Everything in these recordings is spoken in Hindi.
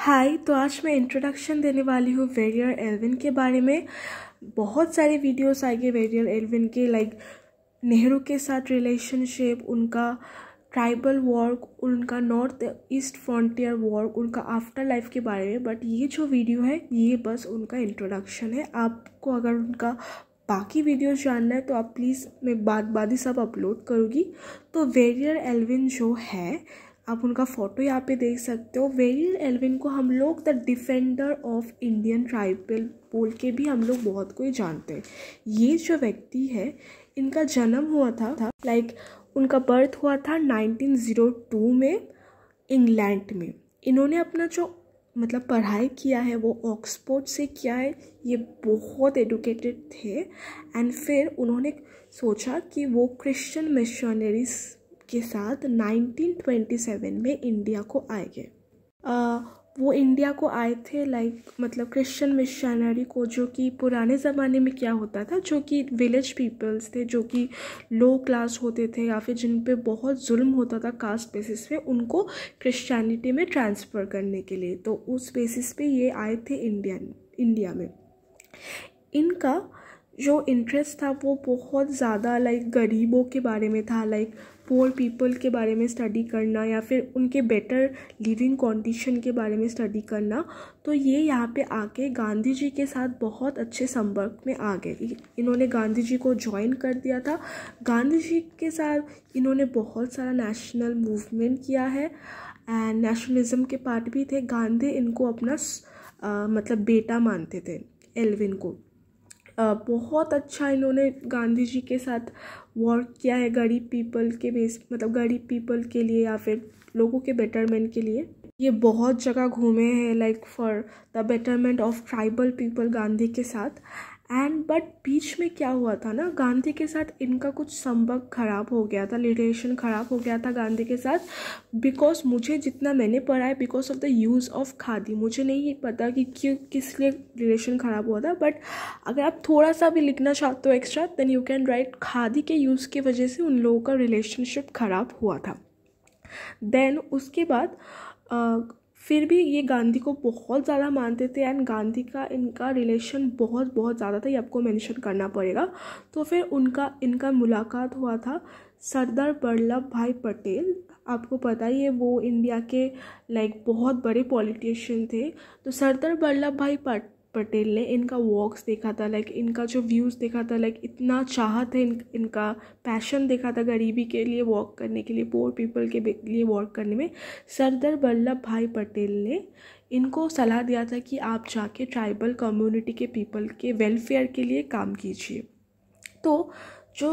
हाय तो आज मैं इंट्रोडक्शन देने वाली हूँ वेरियर एलविन के बारे में बहुत सारे वीडियोस आएंगे वेरियर एलविन के लाइक नेहरू के साथ रिलेशनशिप उनका ट्राइबल वर्क उनका नॉर्थ ईस्ट फ्रंटियर वर्क उनका आफ्टर लाइफ के बारे में बट ये जो वीडियो है ये बस उनका इंट्रोडक्शन है आपको अगर उनका बाकी वीडियो जानना है तो आप प्लीज़ मैं बाद बाद ही सब अपलोड करूँगी तो वेरियर एलविन जो है आप उनका फ़ोटो यहाँ पे देख सकते हो वेरिल एलविन को हम लोग the defender of Indian tribal बोल के भी हम लोग बहुत कोई जानते हैं ये जो व्यक्ति है इनका जन्म हुआ था, था लाइक उनका बर्थ हुआ था 1902 में इंग्लैंड में इन्होंने अपना जो मतलब पढ़ाई किया है वो ऑक्सफोर्ड से किया है ये बहुत एडुकेटेड थे एंड फिर उन्होंने सोचा कि वो क्रिश्चियन मिशनरीज के साथ 1927 में इंडिया को आए गए वो इंडिया को आए थे लाइक मतलब क्रिश्चियन मिशनरी को जो कि पुराने ज़माने में क्या होता था जो कि विलेज पीपल्स थे जो कि लो क्लास होते थे या फिर जिन पे बहुत जुल्म होता था कास्ट बेसिस पे उनको क्रिश्चियनिटी में ट्रांसफ़र करने के लिए तो उस बेसिस पे ये आए थे इंडियन इंडिया में इनका जो इंटरेस्ट था वो बहुत ज़्यादा लाइक गरीबों के बारे में था लाइक पुअर पीपल के बारे में स्टडी करना या फिर उनके बेटर लिविंग कंडीशन के बारे में स्टडी करना तो ये यहाँ पे आके गांधी जी के साथ बहुत अच्छे संपर्क में आ गए इन्होंने गांधी जी को ज्वाइन कर दिया था गांधी जी के साथ इन्होंने बहुत सारा नेशनल मूवमेंट किया है एंड नेशनलिज्म के पार्ट भी थे गांधी इनको अपना आ, मतलब बेटा मानते थे एलविन को बहुत अच्छा इन्होंने गांधी जी के साथ वर्क किया है गरीब पीपल के बेस मतलब गरीब पीपल के लिए या फिर लोगों के बेटरमेंट के लिए ये बहुत जगह घूमे हैं like for the betterment of tribal people Gandhi के साथ एंड बट बीच में क्या हुआ था ना गांधी के साथ इनका कुछ संपर्क ख़राब हो गया था रिलेशन ख़राब हो गया था गांधी के साथ बिकॉज मुझे जितना मैंने पढ़ा है because of the use of khadi मुझे नहीं पता कि क्यों किस लिए रिलेशन ख़राब हुआ था बट अगर आप थोड़ा सा भी लिखना चाहते हो extra then you can write khadi के यूज़ की वजह से उन लोगों का रिलेशनशिप ख़राब हुआ था देन उसके बाद फिर भी ये गांधी को बहुत ज़्यादा मानते थे एंड गांधी का इनका रिलेशन बहुत बहुत ज़्यादा था ये आपको मेंशन करना पड़ेगा तो फिर उनका इनका मुलाकात हुआ था सरदार वल्लभ भाई पटेल आपको पता ही है वो इंडिया के लाइक बहुत बड़े पॉलिटिशियन थे तो सरदार वल्लभ भाई पटेल पटेल ने इनका वॉक्स देखा था लाइक इनका जो व्यूज़ देखा था लाइक इतना चाहत है इन इनका पैशन देखा था गरीबी के लिए वॉक करने के लिए पोअर पीपल के लिए वॉक करने में सरदार वल्लभ भाई पटेल ने इनको सलाह दिया था कि आप जाके ट्राइबल कम्युनिटी के पीपल के वेलफेयर के लिए काम कीजिए तो जो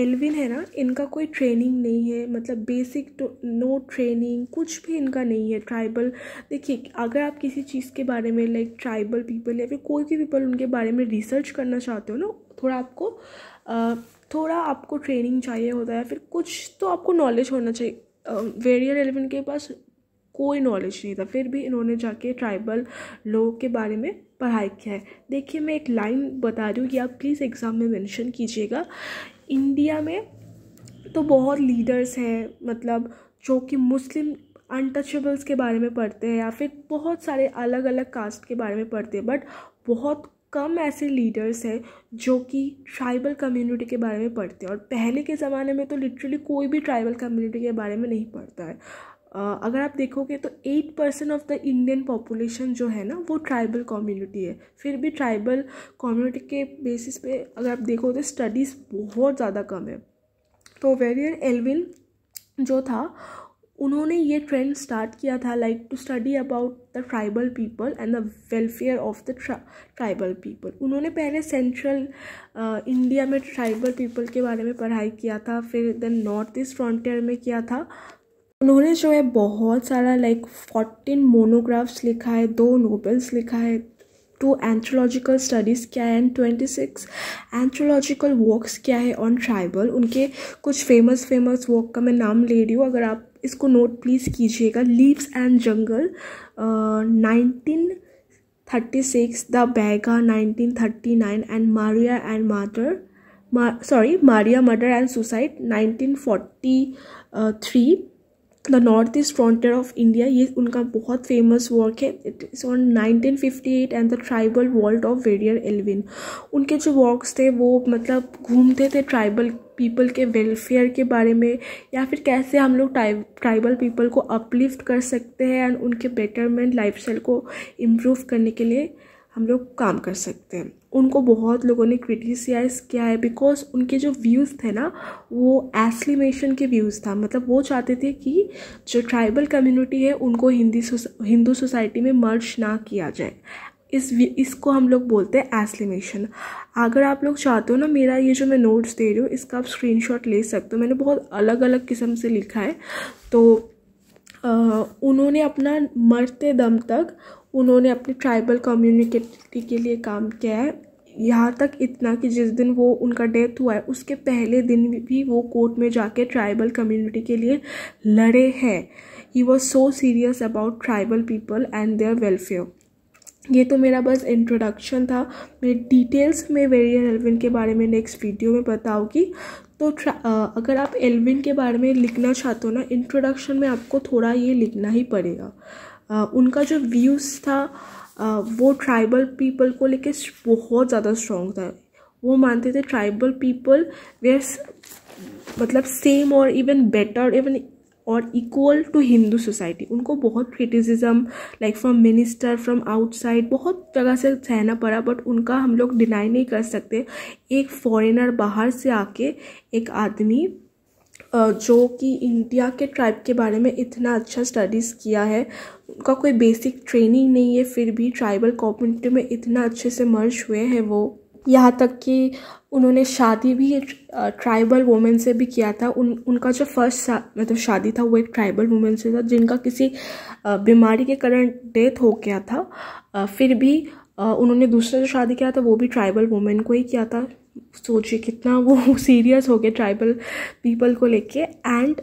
एलविन है ना इनका कोई ट्रेनिंग नहीं है मतलब बेसिक तो, नो ट्रेनिंग कुछ भी इनका नहीं है ट्राइबल देखिए अगर आप किसी चीज़ के बारे में लाइक ट्राइबल पीपल या फिर कोई भी पीपल उनके बारे में रिसर्च करना चाहते हो ना थोड़ा आपको थोड़ा आपको ट्रेनिंग चाहिए होता है फिर कुछ तो आपको नॉलेज होना चाहिए वेरियर एलिविन के पास कोई नॉलेज नहीं था फिर भी इन्होंने जाके ट्राइबल लोग के बारे में पढ़ाई किया है देखिए मैं एक लाइन बता रही हूँ कि आप प्लीज़ एग्ज़ाम में मेंशन कीजिएगा इंडिया में तो बहुत लीडर्स हैं मतलब जो कि मुस्लिम अनटचेबल्स के बारे में पढ़ते हैं या फिर बहुत सारे अलग अलग कास्ट के बारे में पढ़ते हैं बट बहुत कम ऐसे लीडर्स हैं जो कि ट्राइबल कम्युनिटी के बारे में पढ़ते हैं और पहले के ज़माने में तो लिटरली कोई भी ट्राइबल कम्युनिटी के बारे में नहीं पढ़ता है अगर आप देखोगे तो eight percent of the Indian population जो है ना वो ट्राइबल कम्युनिटी है फिर भी ट्राइबल कम्युनिटी के बेसिस पे अगर आप देखो तो स्टडीज़ बहुत ज़्यादा कम है तो वेरियर एलविन जो था उन्होंने ये ट्रेंड स्टार्ट किया था like to study about the tribal people and the welfare of the tribal people उन्होंने पहले सेंट्रल इंडिया में ट्राइबल पीपल के बारे में पढ़ाई किया था फिर देन नॉर्थ ईस्ट फ्रंटियर में किया था उन्होंने जो है बहुत सारा लाइक फोर्टीन मोनोग्राफ्स लिखा है दो नोबल्स लिखा है टू एंथ्रोलॉजिकल स्टडीज़ क्या है and twenty six anthropological works क्या है ऑन ट्राइबल उनके कुछ फेमस फेमस वर्क का मैं नाम ले रही हूँ अगर आप इसको नोट प्लीज़ कीजिएगा leaves and jungle nineteen thirty six the Baiga nineteen thirty nine and Maria and mother sorry Maria murder and suicide nineteen forty three the north east frontier of India ये उनका बहुत फेमस वर्क है it is on 1958 and the tribal world of Verrier Elwin उनके जो वर्क्स थे वो मतलब घूमते थे ट्राइबल पीपल के वेलफेयर के बारे में या फिर कैसे हम लोग ट्राइबल पीपल को अपलिफ्ट कर सकते हैं एंड उनके बेटरमेंट लाइफ स्टाइल को इम्प्रूव करने के लिए हम लोग काम कर सकते हैं उनको बहुत लोगों ने क्रिटिसाइज़ किया है बिकॉज उनके जो व्यूज़ थे ना वो एस्लिमेशन के व्यूज़ था मतलब वो चाहते थे कि जो ट्राइबल कम्युनिटी है उनको हिंदी हिंदू सोसाइटी में मर्ज ना किया जाए इस इसको हम लोग बोलते हैं एस्लिमेशन अगर आप लोग चाहते हो ना मेरा ये जो मैं नोट्स दे रही हूँ इसका आप स्क्रीनशॉट ले सकते हो मैंने बहुत अलग अलग किस्म से लिखा है तो उन्होंने अपना मरते दम तक उन्होंने अपनी ट्राइबल कम्युनिटी के लिए काम किया है यहाँ तक इतना कि जिस दिन वो उनका डेथ हुआ है उसके पहले दिन भी वो कोर्ट में जाके ट्राइबल कम्युनिटी के लिए लड़े हैं he was so serious about tribal people and their welfare ये तो मेरा बस इंट्रोडक्शन था मैं डिटेल्स में वेरी एलविन के बारे में नेक्स्ट वीडियो में बताऊँगी तो अगर आप एलविन के बारे में लिखना चाहते हो ना इंट्रोडक्शन में आपको थोड़ा ये लिखना ही पड़ेगा आ, उनका जो व्यूज़ था आ, वो ट्राइबल पीपल को लेके बहुत ज़्यादा स्ट्रॉन्ग था वो मानते थे ट्राइबल पीपल वे मतलब सेम और इवन बेटर इवन और इक्वल टू हिंदू सोसाइटी उनको बहुत criticism like from minister from outside बहुत जगह से सहना पड़ा बट उनका हम लोग डिनाई नहीं कर सकते एक फॉरेनर बाहर से आके एक आदमी जो कि इंडिया के ट्राइब के बारे में इतना अच्छा स्टडीज़ किया है उनका कोई बेसिक ट्रेनिंग नहीं है फिर भी ट्राइबल कम्युनिटी में इतना अच्छे से मर्ज हुए हैं वो यहाँ तक कि उन्होंने शादी भी ट्राइबल वुमेन से भी किया था उन उनका जो फर्स्ट मतलब शादी था वो एक ट्राइबल वुमेन से था जिनका किसी बीमारी के कारण डेथ हो गया था फिर भी उन्होंने दूसरा जो शादी किया था वो भी ट्राइबल वुमेन को ही किया था सोचिए कितना वो सीरियस हो गए ट्राइबल पीपल को लेके एंड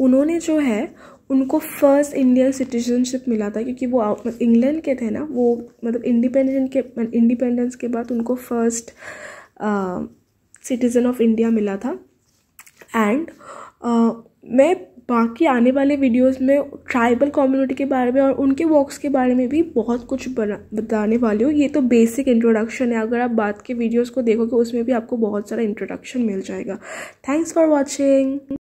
उन्होंने जो है उनको फर्स्ट इंडियन सिटीजनशिप मिला था क्योंकि वो इंग्लैंड मतलब के थे ना वो मतलब इंडिपेंडेंट के इंडिपेंडेंस मतलब के बाद उनको फर्स्ट सिटीज़न ऑफ इंडिया मिला था एंड मैं बाकी आने वाले वीडियोस में ट्राइबल कम्युनिटी के बारे में और उनके वॉक्स के बारे में भी बहुत कुछ बना बताने वाली हूँ ये तो बेसिक इंट्रोडक्शन है अगर आप बात के वीडियोस को देखोगे उसमें भी आपको बहुत सारा इंट्रोडक्शन मिल जाएगा थैंक्स फॉर वॉचिंग